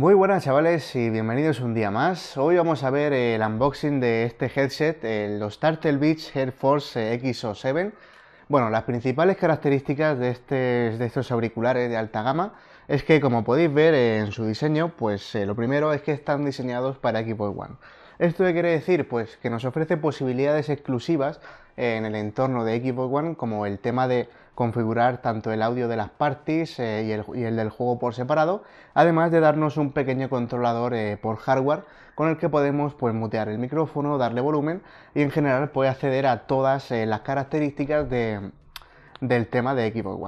Muy buenas chavales y bienvenidos un día más. Hoy vamos a ver el unboxing de este headset, los Turtle Beach Air Force eh, XO7. Bueno, las principales características de, este, de estos auriculares de alta gama es que como podéis ver en su diseño, pues eh, lo primero es que están diseñados para equipo One. ¿Esto quiere decir? Pues que nos ofrece posibilidades exclusivas en el entorno de Xbox One, como el tema de configurar tanto el audio de las parties eh, y, el, del juego por separado, además de darnos un pequeño controlador eh, por hardware con el que podemos pues, mutear el micrófono, darle volumen y en general puede acceder a todas eh, las características del tema de Xbox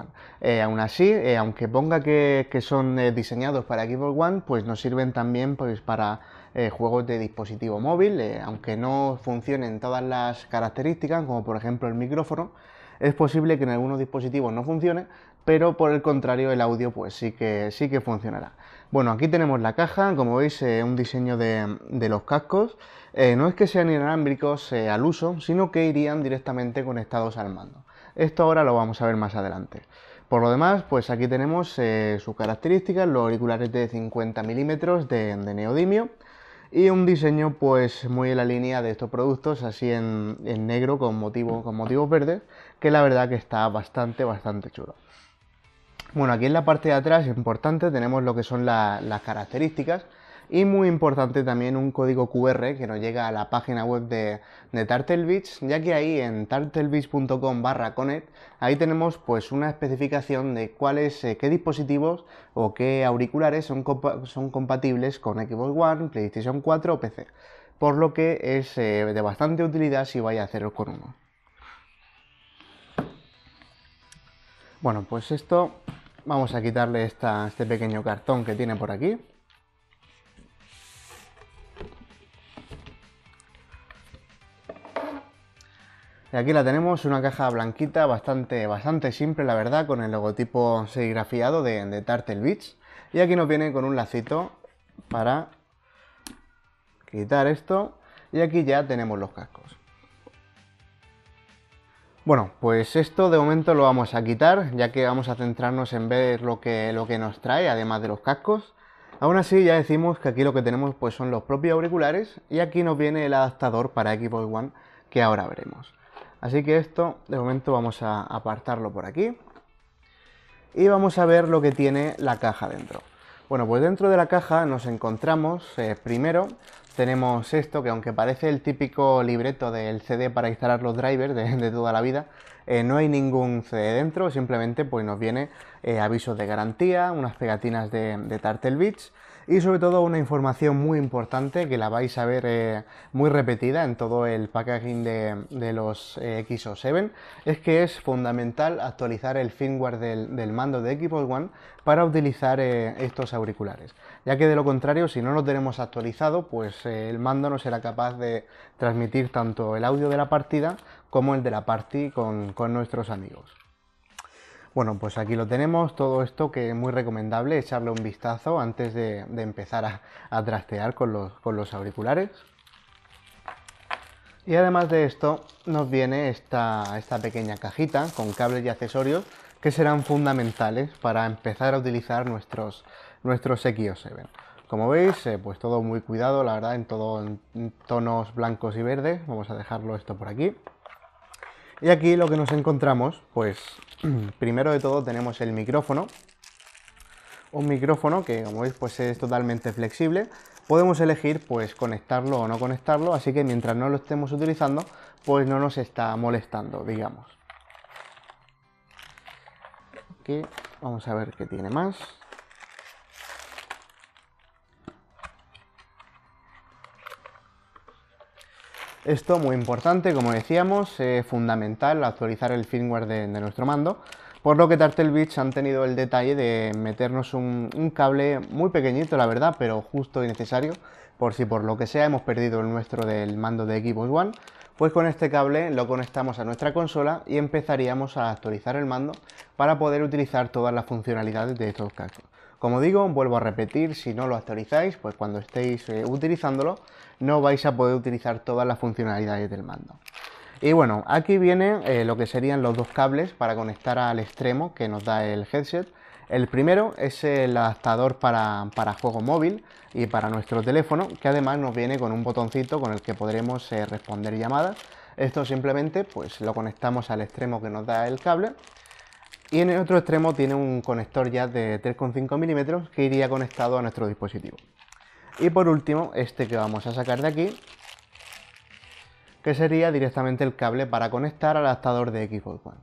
One. aún así, aunque ponga que, que son diseñados para Xbox One, pues nos sirven también pues, para eh, juegos de dispositivo móvil, eh, aunque no funcionen todas las características, como por ejemplo el micrófono, es posible que en algunos dispositivos no funcione, pero por el contrario el audio pues sí que, sí que funcionará. Bueno, aquí tenemos la caja, como veis eh, un diseño de, los cascos, no es que sean inalámbricos al uso, sino que irían directamente conectados al mando. Esto ahora lo vamos a ver más adelante. Por lo demás, pues aquí tenemos sus características, los auriculares de 50 milímetros de neodimio, y un diseño pues muy en la línea de estos productos, así en, negro con, motivo, con motivos verdes, que la verdad que está bastante, bastante chulo. Bueno, aquí en la parte de atrás, importante, tenemos lo que son las características, y muy importante también un código QR que nos llega a la página web de, de ya que ahí en turtlebeach.com barra connect, ahí tenemos pues una especificación de cuáles, eh, qué dispositivos o qué auriculares son, son compatibles con Xbox One, PlayStation 4 o PC. Por lo que es eh, de bastante utilidad si vais a haceros con uno. Bueno, pues esto vamos a quitarle este pequeño cartón que tiene por aquí. Y aquí la tenemos, una caja blanquita, bastante, bastante simple la verdad, con el logotipo serigrafiado de, de Turtle Beach. Y aquí nos viene con un lacito para quitar esto. Y aquí ya tenemos los cascos. Bueno, pues esto de momento lo vamos a quitar, ya que vamos a centrarnos en ver lo que, lo que nos trae, además de los cascos. Aún así, ya decimos que aquí lo que tenemos pues son los propios auriculares y aquí nos viene el adaptador para Xbox One que ahora veremos. Así que esto de momento vamos a apartarlo por aquí y vamos a ver lo que tiene la caja dentro. Bueno, pues dentro de la caja nos encontramos, eh, primero, tenemos esto que aunque parece el típico libreto del CD para instalar los drivers de, toda la vida, eh, no hay ningún CD dentro, simplemente pues nos viene eh, avisos de garantía, unas pegatinas de, de Turtle Beach y sobre todo una información muy importante que la vais a ver eh, muy repetida en todo el packaging de, los eh, XO7 es que es fundamental actualizar el firmware del, mando de Xbox One para utilizar eh, estos auriculares ya que de lo contrario si no lo tenemos actualizado pues el mando no será capaz de transmitir tanto el audio de la partida como el de la party con nuestros amigos. Bueno, pues aquí lo tenemos, todo esto que es muy recomendable echarle un vistazo antes de, empezar a, trastear con los, auriculares. Y además de esto, nos viene esta, pequeña cajita con cables y accesorios que serán fundamentales para empezar a utilizar nuestros, nuestros 7. Como veis, eh, pues todo muy cuidado, la verdad, en todos tonos blancos y verdes. Vamos a dejarlo esto por aquí. Y aquí lo que nos encontramos, pues Primero de todo tenemos el micrófono. Un micrófono que como veis pues es totalmente flexible. Podemos elegir pues conectarlo o no conectarlo, así que mientras no lo estemos utilizando pues no nos está molestando, digamos. vamos a ver qué tiene más. Esto muy importante, como decíamos, es fundamental actualizar el firmware de, nuestro mando, por lo que Turtle Beach han tenido el detalle de meternos un, cable muy pequeñito, la verdad, pero justo y necesario, por si por lo que sea hemos perdido el nuestro del mando de Xbox One, pues con este cable lo conectamos a nuestra consola y empezaríamos a actualizar el mando para poder utilizar todas las funcionalidades de estos cascos. Como digo, vuelvo a repetir, si no lo actualizáis, pues cuando estéis eh, utilizándolo, no vais a poder utilizar todas las funcionalidades del mando. Y bueno, aquí vienen eh, lo que serían los dos cables para conectar al extremo que nos da el headset. El primero es el adaptador para, juego móvil y para nuestro teléfono, que además nos viene con un botoncito con el que podremos eh, responder llamadas. Esto simplemente pues lo conectamos al extremo que nos da el cable y en el otro extremo tiene un conector ya de 3,5 milímetros que iría conectado a nuestro dispositivo. Y por último, este que vamos a sacar de aquí, que sería directamente el cable para conectar al adaptador de Xbox One.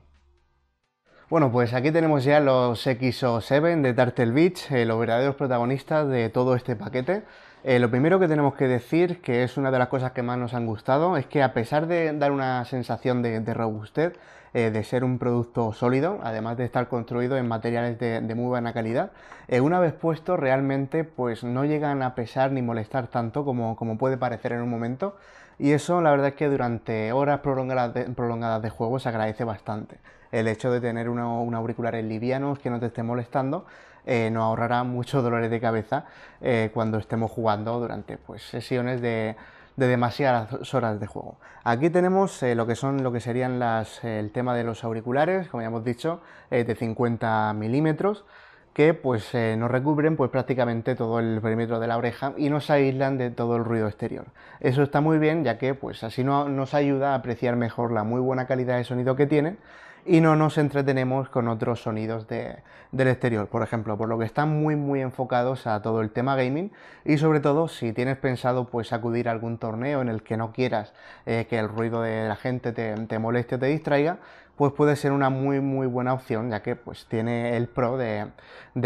Bueno, pues aquí tenemos ya los XO7 de Turtle Beach, los verdaderos protagonistas de todo este paquete. Eh, lo primero que tenemos que decir, que es una de las cosas que más nos han gustado, es que a pesar de dar una sensación de, robustez, eh, de ser un producto sólido, además de estar construido en materiales de, muy buena calidad, eh, una vez puesto realmente pues no llegan a pesar ni molestar tanto como, puede parecer en un momento, y eso la verdad es que durante horas prolongadas de, juego se agradece bastante. El hecho de tener unos una auriculares livianos que no te esté molestando eh, nos ahorrará muchos dolores de cabeza eh, cuando estemos jugando durante pues, sesiones de, demasiadas horas de juego. Aquí tenemos eh, lo que son lo que serían el tema de los auriculares, como ya hemos dicho, de 50 milímetros que pues nos recubren pues prácticamente todo el perímetro de la oreja y nos aíslan de todo el ruido exterior. Eso está muy bien ya que pues así nos ayuda a apreciar mejor la muy buena calidad de sonido que tienen y no nos entretenemos con otros sonidos del exterior, por ejemplo, por lo que están muy muy enfocados a todo el tema gaming y sobre todo si tienes pensado pues acudir a algún torneo en el que no quieras eh, que el ruido de la gente te, moleste o te distraiga, pues puede ser una muy muy buena opción ya que pues tiene el pro de,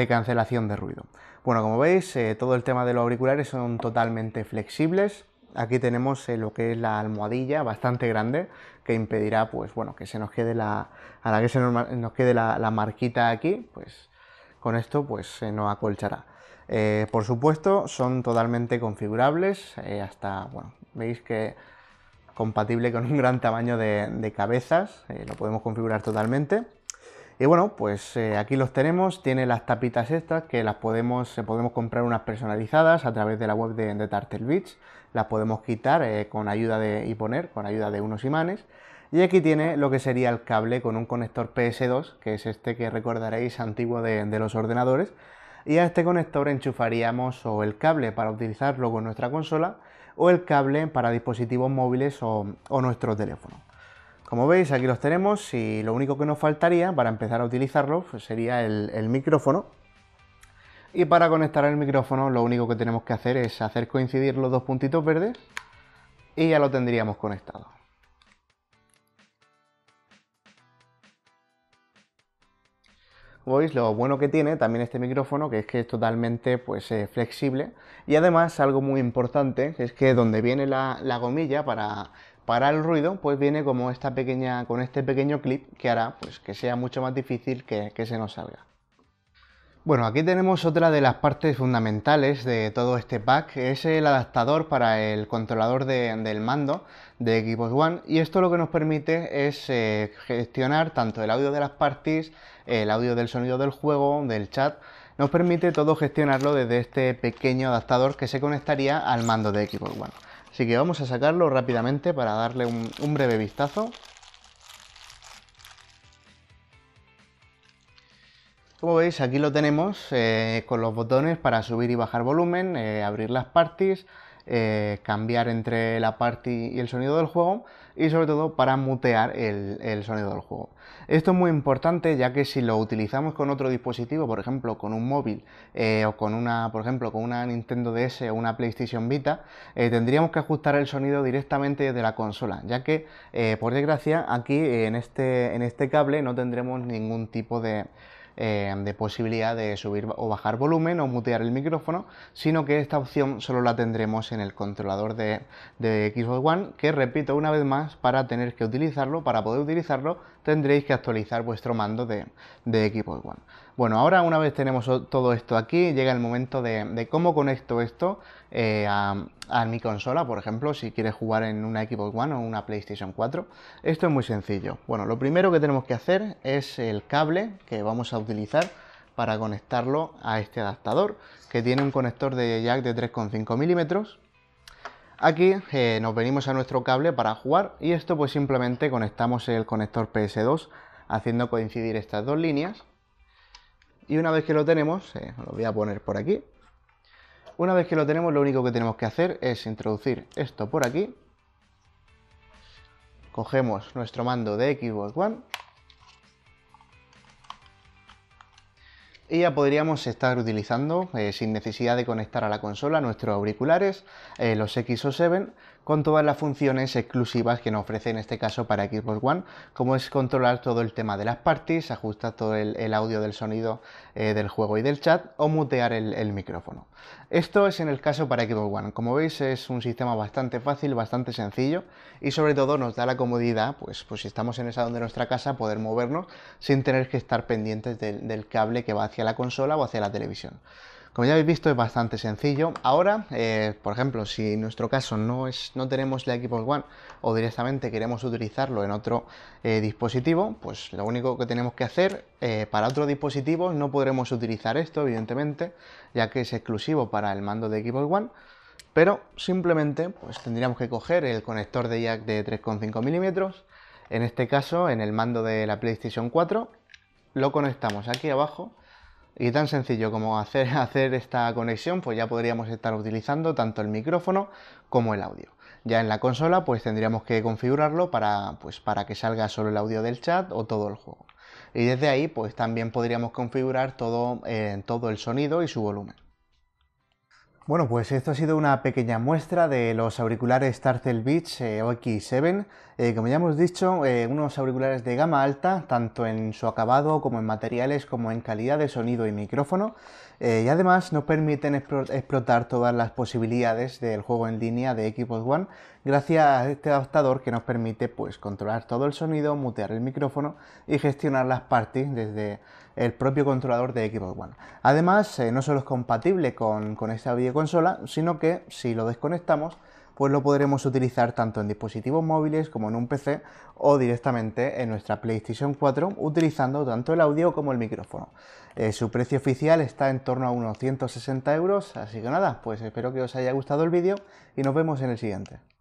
cancelación de ruido. Bueno, como veis, eh, todo el tema de los auriculares son totalmente flexibles, Aquí tenemos eh, lo que es la almohadilla bastante grande que impedirá pues bueno que se nos quede la a la que se nos, quede la, marquita aquí, pues con esto pues se nos acolchará. Eh, por supuesto son totalmente configurables eh, hasta bueno veis que compatible con un gran tamaño de cabezas lo podemos configurar totalmente. Y bueno, pues eh, aquí los tenemos, tiene las tapitas estas que las podemos, eh, podemos comprar unas personalizadas a través de la web de, Tartel Beach, las podemos quitar eh, con ayuda de, y poner con ayuda de unos imanes. Y aquí tiene lo que sería el cable con un conector PS2, que es este que recordaréis antiguo de, los ordenadores. Y a este conector enchufaríamos o el cable para utilizarlo con nuestra consola o el cable para dispositivos móviles o, o nuestro teléfono. Como veis aquí los tenemos y lo único que nos faltaría para empezar a utilizarlos pues, sería el, micrófono. Y para conectar el micrófono lo único que tenemos que hacer es hacer coincidir los dos puntitos verdes y ya lo tendríamos conectado. Como veis, lo bueno que tiene también este micrófono, que es que es totalmente pues, eh, flexible. Y además, algo muy importante, es que donde viene la, la gomilla para para el ruido, pues viene como esta pequeña, con este pequeño clip que hará pues, que sea mucho más difícil que, se nos salga. Bueno, aquí tenemos otra de las partes fundamentales de todo este pack, es el adaptador para el controlador del mando de Xbox One y esto lo que nos permite es eh, gestionar tanto el audio de las parties, el audio del sonido del juego, del chat, nos permite todo gestionarlo desde este pequeño adaptador que se conectaría al mando de Xbox One. Así que vamos a sacarlo rápidamente para darle un, breve vistazo. Como veis aquí lo tenemos eh, con los botones para subir y bajar volumen, eh, abrir las partes... Eh, cambiar entre la party y el sonido del juego y sobre todo para mutear el, sonido del juego. Esto es muy importante ya que si lo utilizamos con otro dispositivo, por ejemplo con un móvil eh, o con una, por ejemplo, con una Nintendo DS o una PlayStation Vita, eh, tendríamos que ajustar el sonido directamente de la consola, ya que por desgracia aquí en este, en este cable no tendremos ningún tipo de Em, de posibilidad de subir o bajar volumen o mutear el micrófono, sino que esta opción solo la tendremos en el controlador de, de Xbox One, que repito una vez más, para tener que utilizarlo, para poder utilizarlo, tendréis que actualizar vuestro mando de, de Xbox One. Bueno, ahora una vez tenemos todo esto aquí, llega el momento de, cómo conecto esto eh, a, mi consola, por ejemplo, si quieres jugar en una Xbox One o una PlayStation 4. Esto es muy sencillo. Bueno, lo primero que tenemos que hacer es el cable que vamos a utilizar para conectarlo a este adaptador, que tiene un conector de jack de 3,5 milímetros. Aquí eh, nos venimos a nuestro cable para jugar y esto pues simplemente conectamos el conector PS2 haciendo coincidir estas dos líneas y una vez que lo tenemos, eh, lo voy a poner por aquí. Una vez que lo tenemos, lo único que tenemos que hacer es introducir esto por aquí. Cogemos nuestro mando de Xbox One. Y ya podríamos estar utilizando, eh, sin necesidad de conectar a la consola, nuestros auriculares, eh, los XO7 con todas las funciones exclusivas que nos ofrece en este caso para Xbox One, como es controlar todo el tema de las parties, ajustar todo el, audio del sonido eh, del juego y del chat o mutear el, micrófono. Esto es en el caso para Xbox One. Como veis es un sistema bastante fácil, bastante sencillo y sobre todo nos da la comodidad, pues, pues si estamos en esa donde de nuestra casa, poder movernos sin tener que estar pendientes del cable que va hacia la consola o hacia la televisión. Como ya habéis visto es bastante sencillo. Ahora, eh, por ejemplo, si en nuestro caso no, es, no tenemos la Xbox One o directamente queremos utilizarlo en otro eh, dispositivo, pues lo único que tenemos que hacer eh, para otro dispositivo no podremos utilizar esto, evidentemente, ya que es exclusivo para el mando de Xbox One pero simplemente pues tendríamos que coger el conector de jack de 3,5 milímetros en este caso en el mando de la PlayStation 4 lo conectamos aquí abajo y tan sencillo como hacer, hacer esta conexión, pues ya podríamos estar utilizando tanto el micrófono como el audio. Ya en la consola pues tendríamos que configurarlo para, pues, para que salga solo el audio del chat o todo el juego. Y desde ahí pues también podríamos configurar todo, eh, todo el sonido y su volumen. Bueno, pues esto ha sido una pequeña muestra de los auriculares Tartel Beach eh, OX7. Eh, como ya hemos dicho, eh, unos auriculares de gama alta, tanto en su acabado como en materiales, como en calidad de sonido y micrófono. Eh, y además nos permiten explotar todas las posibilidades del juego en línea de Xbox One gracias a este adaptador que nos permite pues, controlar todo el sonido, mutear el micrófono y gestionar las parties desde el propio controlador de Xbox One. Además, eh, no solo es compatible con esta videoconsola, sino que si lo desconectamos, pues lo podremos utilizar tanto en dispositivos móviles como en un PC o directamente en nuestra PlayStation 4 utilizando tanto el audio como el micrófono. Eh, su precio oficial está en torno a unos 160 euros, así que nada, pues espero que os haya gustado el vídeo y nos vemos en el siguiente.